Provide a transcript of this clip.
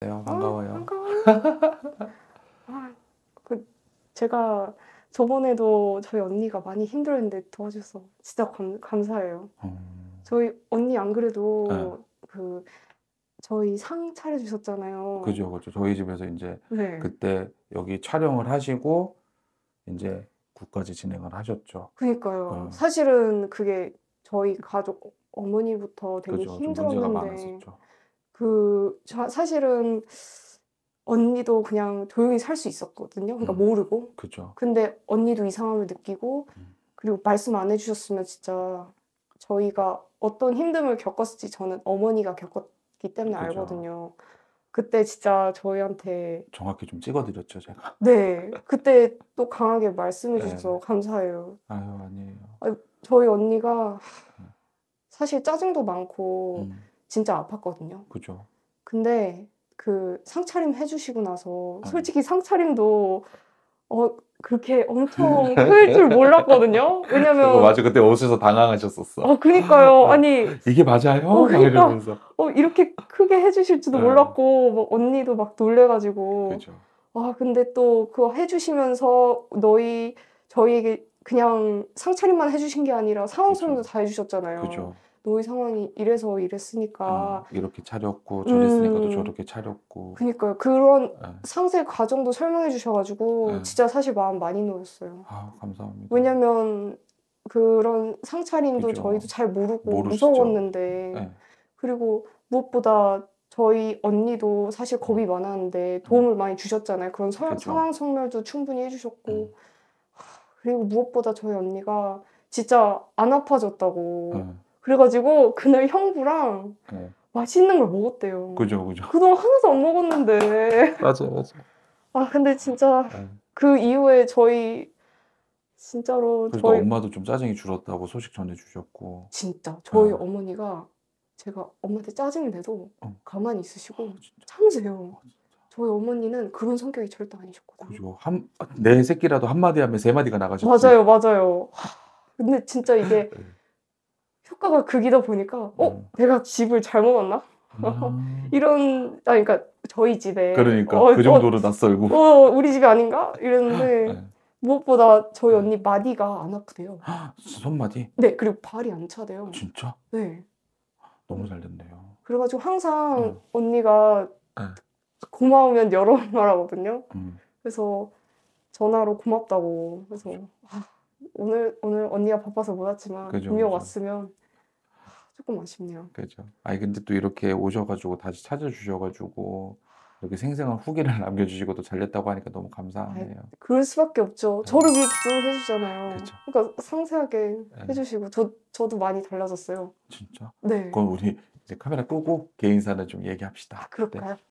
네, 반가워요. 반가워요. 아, 그 제가 저번에도 저희 언니가 많이 힘들었는데 도와줘서 진짜 감, 감사해요. 음... 저희 언니 안 그래도 네. 그 저희 상 차려주셨잖아요. 그죠, 그죠. 저희 집에서 이제 네. 그때 여기 촬영을 하시고 이제 국까지 진행을 하셨죠. 그니까요. 음. 사실은 그게 저희 가족 어머니부터 되게 그죠, 힘들었는데 그 사실은 언니도 그냥 조용히 살 수 있었거든요. 그러니까 음. 모르고. 그죠. 근데 언니도 이상함을 느끼고 음. 그리고 말씀 안 해주셨으면 진짜 저희가 어떤 힘듦을 겪었을지 저는 어머니가 겪었기 때문에 그죠. 알거든요. 그때 진짜 저희한테 정확히 좀 찍어드렸죠 제가. 네, 그때 또 강하게 말씀해 네, 주셔서 네. 감사해요. 아유 아니에요. 저희 언니가 음. 사실 짜증도 많고 음. 진짜 아팠거든요. 그죠. 근데 그 상차림 해주시고 나서 어. 솔직히 상차림도 어 그렇게 엄청 클 줄 몰랐거든요. 왜냐면 맞아 그때 옷에서 당황하셨었어. 어 그니까요. 어. 아니 이게 맞아요? 어, 그러니까, 어 이렇게 크게 해주실지도 네. 몰랐고 막 언니도 막 놀래가지고. 그죠. 아 근데 또 그거 해주시면서 너희 저희에게 그냥 상차림만 해주신 게 아니라 상황 설명도 다 해주셨잖아요. 그죠. 너희 상황이 이래서 이랬으니까 음, 이렇게 차렸고 음. 저랬으니까 음, 또 저렇게 차렸고 그니까요 그런 네. 상세 과정도 설명해 주셔가지고 네. 진짜 사실 마음 많이 놓였어요 아 감사합니다 왜냐면 그런 상차림도 그죠. 저희도 잘 모르고 모르시죠. 무서웠는데 네. 그리고 무엇보다 저희 언니도 사실 겁이 음. 많았는데 음. 도움을 많이 주셨잖아요 그런 서, 상황 설명도 충분히 해주셨고 그리고 무엇보다 저희 언니가 진짜 안 아파졌다고 그래가지고 그날 형부랑 네. 맛있는 걸 먹었대요. 그죠, 그죠. 그동안 하나도 안 먹었는데. 맞아맞아아 근데 진짜 네. 그 이후에 저희 진짜로 그래서 그러니까 저희 엄마도 좀 짜증이 줄었다고 소식 전해주셨고. 진짜 저희 네. 어머니가 제가 엄마한테 짜증을 내도 어. 가만히 있으시고 어, 참으세요. 아, 저희 어머니는 그런 성격이 절대 아니셨거든요. 그죠. 한, 내 새끼라도 한마디 하면 세 마디가 나가셨죠. 맞아요, 맞아요. 근데 진짜 이게 네. 효과가 극이다 보니까 어 음. 내가 집을 잘못 왔나? 음. 이런 아 그러니까 저희 집에 그러니까 어, 그 어, 정도로 어, 낯설고 어 우리 집이 아닌가 이랬는데 네. 무엇보다 저희 네. 언니 마디가 안 아프대요. 손마디? 네 그리고 발이 안 차대요. 어, 진짜? 네. 너무 잘 됐네요. 그래가지고 항상 어. 언니가 네. 고마우면 여러 번 말하거든요. 음. 그래서 전화로 고맙다고 그래서 아, 오늘 오늘 언니가 바빠서 못 왔지만 그죠, 분명 그죠. 왔으면 조금 아쉽네요. 그죠. 아니 근데 또 이렇게 오셔가지고 다시 찾아주셔가지고 이렇게 생생한 후기를 남겨주시고 또 잘렸다고 하니까 너무 감사하네요. 아, 그럴 수밖에 없죠. 네. 저를 위해서 해주잖아요. 그러니까 상세하게 네. 해주시고 저 저도 많이 달라졌어요. 진짜. 네. 그럼 우리 이제 카메라 끄고 개인사는 좀 얘기합시다. 아, 그럴까요? 네.